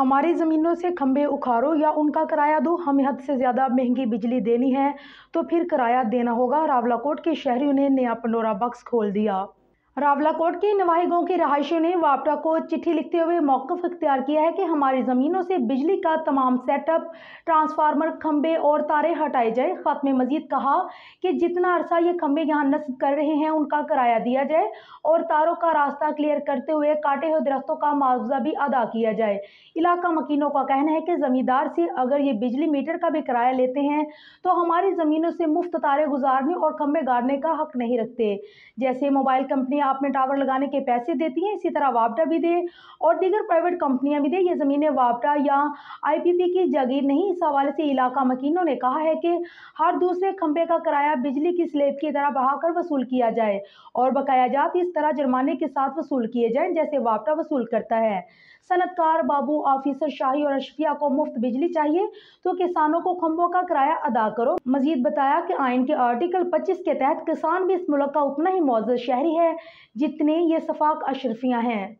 हमारी ज़मीनों से खंभे उखाड़ो या उनका किराया दो हमें हद से ज़्यादा महंगी बिजली देनी है तो फिर किराया देना होगा रावलाकोट के शहरियों ने नया पंडोरा बक्स खोल दिया रावलाकोट के नवाही गांव के रहायशियों ने वापटा को चिट्ठी लिखते हुए मौकफ इख्तियार किया है कि हमारी ज़मीनों से बिजली का तमाम सेटअप ट्रांसफार्मर खम्भे और तारे हटाए जाए ख़त में मजीद कहा कि जितना अरसा ये खम्भे यहाँ नस्ब कर रहे हैं उनका किराया दिया जाए और तारों का रास्ता क्लियर करते हुए काटे हुए दरख्तों का मुआवजा भी अदा किया जाए इलाका मकीनों का कहना है कि ज़मींदार से अगर ये बिजली मीटर का भी किराया लेते हैं तो हमारी ज़मीनों से मुफ्त तारे गुजारने और खम्भे गाड़ने का हक नहीं रखते जैसे मोबाइल कंपनियाँ आप में टावर लगाने के पैसे देती हैं इसी तरह वापडा भी दे और दीगर प्राइवेट कंपनियां भी दे ये ज़मीनें वापडा या आईपीपी की जागीर नहीं इस हवाले से इलाका मकीनों ने कहा है कि हर दूसरे खंभे का किराया बिजली की स्लेब की तरह बढ़ाकर वसूल किया जाए और बकाया जात इस तरह जुर्माने के साथ वसूल किए जाएँ जैसे वापडा वसूल करता है सनतकार बाबू ऑफिसर शाही और अशफिया को मुफ्त बिजली चाहिए तो किसानों को खंभों का किराया अदा करो मजीद बताया कि आइन के आर्टिकल 25 के तहत किसान भी इस मुल्क का उतना ही मौजूद शहरी है जितने ये शफाक अशरफियाँ हैं